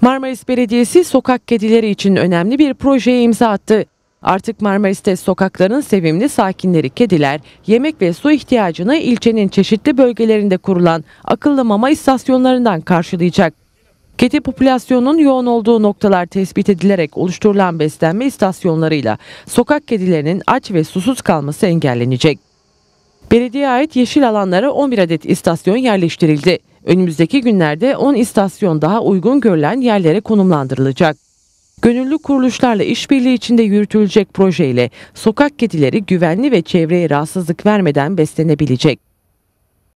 Marmaris Belediyesi sokak kedileri için önemli bir projeye imza attı. Artık Marmaris'te sokakların sevimli sakinleri kediler yemek ve su ihtiyacını ilçenin çeşitli bölgelerinde kurulan akıllı mama istasyonlarından karşılayacak. Kedi popülasyonunun yoğun olduğu noktalar tespit edilerek oluşturulan beslenme istasyonlarıyla sokak kedilerinin aç ve susuz kalması engellenecek. Belediye ait yeşil alanlara 11 adet istasyon yerleştirildi. Önümüzdeki günlerde 10 istasyon daha uygun görülen yerlere konumlandırılacak. Gönüllü kuruluşlarla işbirliği içinde yürütülecek projeyle sokak kedileri güvenli ve çevreye rahatsızlık vermeden beslenebilecek.